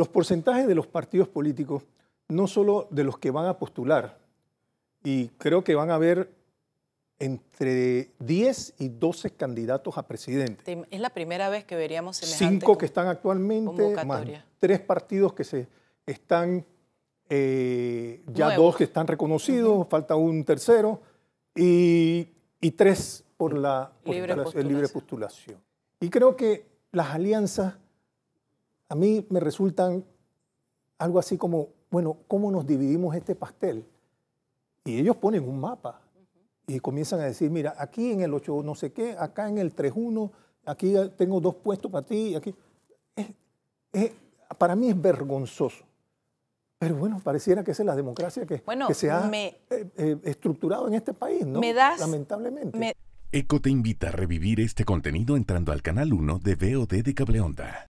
Los porcentajes de los partidos políticos, no solo de los que van a postular, y creo que van a haber entre 10 y 12 candidatos a presidente. Es la primera vez que veríamos Cinco que están actualmente, más tres partidos que se están, eh, ya dos que están reconocidos, falta un tercero, y, tres por la, libre postulación. Y creo que las alianzas a mí me resultan algo así como, bueno, ¿cómo nos dividimos este pastel? Y ellos ponen un mapa y comienzan a decir, mira, aquí en el 8 no sé qué, acá en el 3-1, aquí tengo dos puestos para ti, aquí. para mí es vergonzoso. Pero bueno, pareciera que esa es la democracia que, se ha eh, eh, estructurado en este país, ¿no? Me Lamentablemente. ECO te invita a revivir este contenido entrando al canal 1 de VOD de Cableonda.